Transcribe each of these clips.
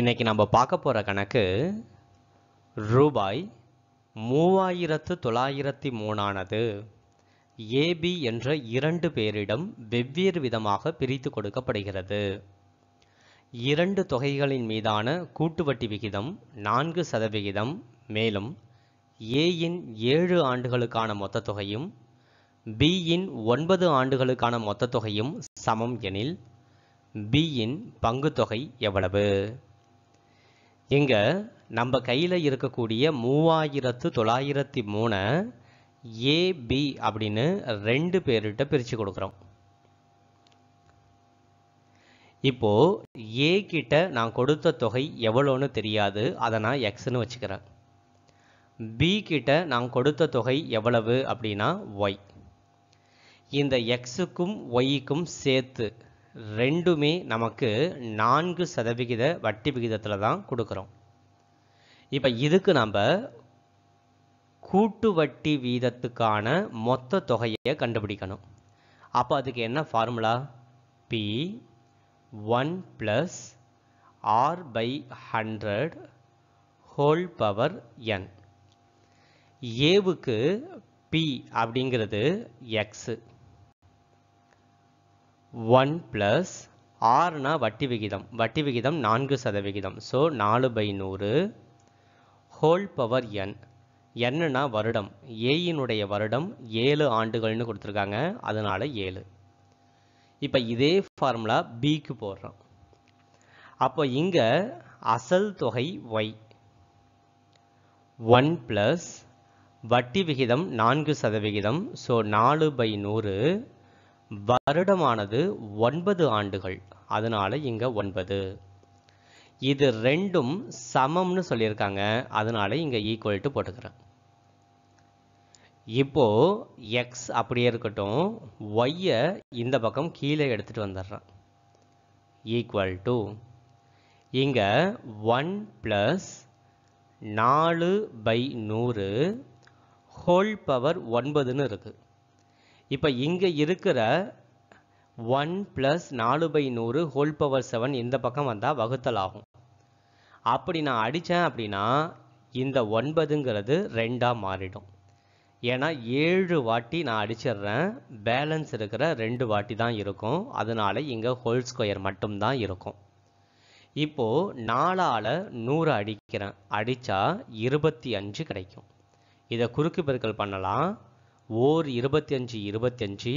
இன்றைக்கி நம்ம பார்க்க போகிற கணக்கு ரூபாய் மூவாயிரத்து தொள்ளாயிரத்தி மூணானது ஏபி என்ற இரண்டு பேரிடம் வெவ்வேறு விதமாக பிரித்து கொடுக்கப்படுகிறது இரண்டு தொகைகளின் மீதான கூட்டு வட்டி விகிதம் நான்கு சதவிகிதம் மேலும் ஏயின் ஏழு ஆண்டுகளுக்கான மொத்த தொகையும் பியின் ஒன்பது ஆண்டுகளுக்கான மொத்த தொகையும் சமம் எனில் பியின் தொகை எவ்வளவு இங்க நம்ம கையில் இருக்கக்கூடிய மூவாயிரத்து தொள்ளாயிரத்தி மூணை ஏபி அப்படின்னு ரெண்டு பேர்கிட்ட பிரித்து கொடுக்குறோம் இப்போ ஏ கிட்ட நான் கொடுத்த தொகை எவ்வளோன்னு தெரியாது அதை நான் எக்ஸ்னு வச்சுக்கிறேன் பி கிட்ட நான் கொடுத்த தொகை எவ்வளவு அப்படின்னா ஒய் இந்த எக்ஸுக்கும் ஒய்க்கும் சேர்த்து ரெண்டுமே நமக்கு நான்கு சதவிகித வட்டி விகிதத்தில் தான் கொடுக்குறோம் இப்போ இதுக்கு நம்ம கூட்டு வட்டி வீதத்துக்கான மொத்த தொகையை கண்டுபிடிக்கணும் அப்போ அதுக்கு என்ன formula P one plus R by hundred whole power N ஏவுக்கு பி அப்படிங்கிறது எக்ஸு ஒன் ப்ளஸ் ஆறுனா வட்டி விகிதம் வட்டி விகிதம் நான்கு சதவிகிதம் ஸோ நாலு பை நூறு ஹோல் பவர் என் என்னன்னா வருடம் ஏயினுடைய வருடம் ஏழு ஆண்டுகள்னு கொடுத்துருக்காங்க அதனால் ஏழு இப்போ இதே ஃபார்முலா பிக்கு போடுறோம் அப்போ இங்கே அசல் தொகை ஒய் ஒன் ப்ளஸ் வட்டி விகிதம் நான்கு சதவிகிதம் ஸோ நாலு பை நூறு வருடமானது ஒன்பது ஆண்டுகள் அதனால இங்க ஒன்பது இது ரெண்டும் சமம்னு சொல்லியிருக்காங்க அதனால இங்க ஈக்குவல் டு போட்டுக்கிறேன் இப்போ எக்ஸ் அப்படியே இருக்கட்டும் ஒய்யை இந்த பக்கம் கீழே எடுத்துட்டு வந்துடுறேன் ஈக்குவல் டு இங்க ஒன் பிளஸ் நாலு பை நூறு ஹோல் பவர் ஒன்பதுன்னு இருக்குது இப்போ இங்கே இருக்கிற ஒன் ப்ளஸ் நாலு பை நூறு ஹோல் பவர் செவன் இந்த பக்கம் வந்தால் வகுத்தல் ஆகும் அப்படி நான் அடித்தேன் அப்படின்னா இந்த ஒன்பதுங்கிறது ரெண்டாக மாறிடும் ஏன்னா ஏழு வாட்டி நான் அடிச்சிடுறேன் பேலன்ஸ் இருக்கிற ரெண்டு வாட்டி தான் இருக்கும் அதனால இங்கே ஹோல் ஸ்கொயர் மட்டும்தான் இருக்கும் இப்போது நாலால் நூறு அடிக்கிறேன் அடித்தா இருபத்தி அஞ்சு கிடைக்கும் இதை குறுக்கு பெருக்கல் பண்ணலாம் ஓர் இருபத்தி அஞ்சு இருபத்தி அஞ்சு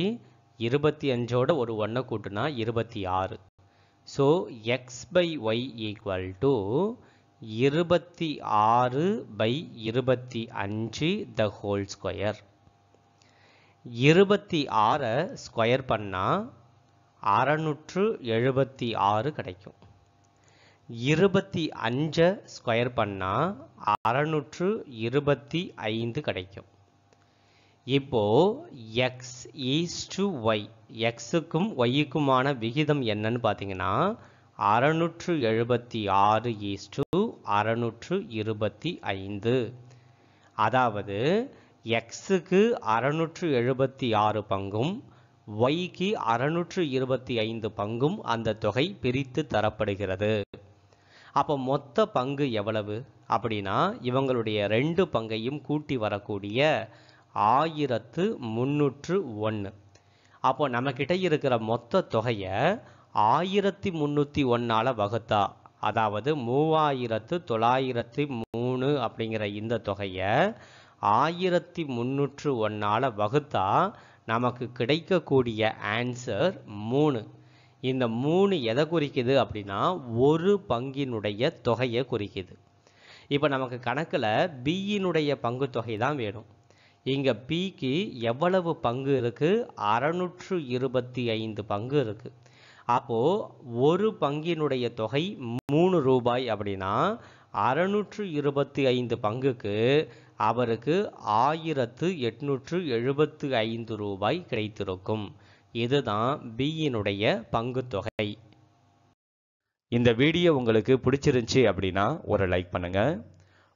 இருபத்தி அஞ்சோட ஒரு ஒன்றை கூட்டுனா இருபத்தி ஆறு so X by Y equal to இருபத்தி ஆறு பை இருபத்தி அஞ்சு த ஹோல் ஸ்கொயர் இருபத்தி ஆறை ஸ்கொயர் பண்ணால் அறநூற்று எழுபத்தி ஆறு கிடைக்கும் இருபத்தி அஞ்சை ஸ்கொயர் பண்ணால் அறநூற்று இருபத்தி ஐந்து கிடைக்கும் இப்போ எக்ஸ் ஈஸ் டு ஒய் எக்ஸுக்கும் ஒய்க்குமான விகிதம் என்னன்னு பார்த்தீங்கன்னா அறநூற்று எழுபத்தி ஆறு ஈஸ் டு அறநூற்று இருபத்தி ஐந்து அதாவது எக்ஸுக்கு அறநூற்று எழுபத்தி ஆறு பங்கும் ஒய்க்கு அறநூற்று இருபத்தி ஐந்து பங்கும் அந்த தொகை பிரித்து தரப்படுகிறது அப்போ மொத்த பங்கு எவ்வளவு அப்படின்னா இவங்களுடைய ரெண்டு பங்கையும் கூட்டி வரக்கூடிய ஆயிரத்து முன்னூற்று ஒன்று அப்போ நம்மக்கிட்ட இருக்கிற மொத்த தொகையை ஆயிரத்தி முந்நூற்றி ஒன்றால் வகுத்தா அதாவது மூவாயிரத்து தொள்ளாயிரத்தி மூணு அப்படிங்கிற இந்த தொகையை ஆயிரத்தி முந்நூற்று ஒன்றால் வகுத்தா நமக்கு கிடைக்கக்கூடிய ஆன்சர் மூணு இந்த மூணு எதை குறிக்குது அப்படின்னா ஒரு பங்கினுடைய தொகையை குறிக்குது இப்போ நமக்கு கணக்கில் பியினுடைய பங்கு தொகை தான் வேணும் இங்கே பிக்கு எவ்வளவு பங்கு இருக்குது அறநூற்று இருபத்தி ஐந்து பங்கு இருக்குது அப்போது ஒரு பங்கினுடைய தொகை மூணு ரூபாய் அப்படின்னா அறநூற்று இருபத்தி ஐந்து பங்குக்கு அவருக்கு ஆயிரத்து எட்நூற்று எழுபத்து ஐந்து ரூபாய் கிடைத்திருக்கும் இதுதான் பியினுடைய பங்கு தொகை இந்த வீடியோ உங்களுக்கு பிடிச்சிருந்துச்சி அப்படின்னா ஒரு லைக் பண்ணுங்கள்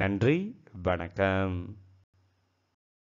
நன்றி வணக்கம்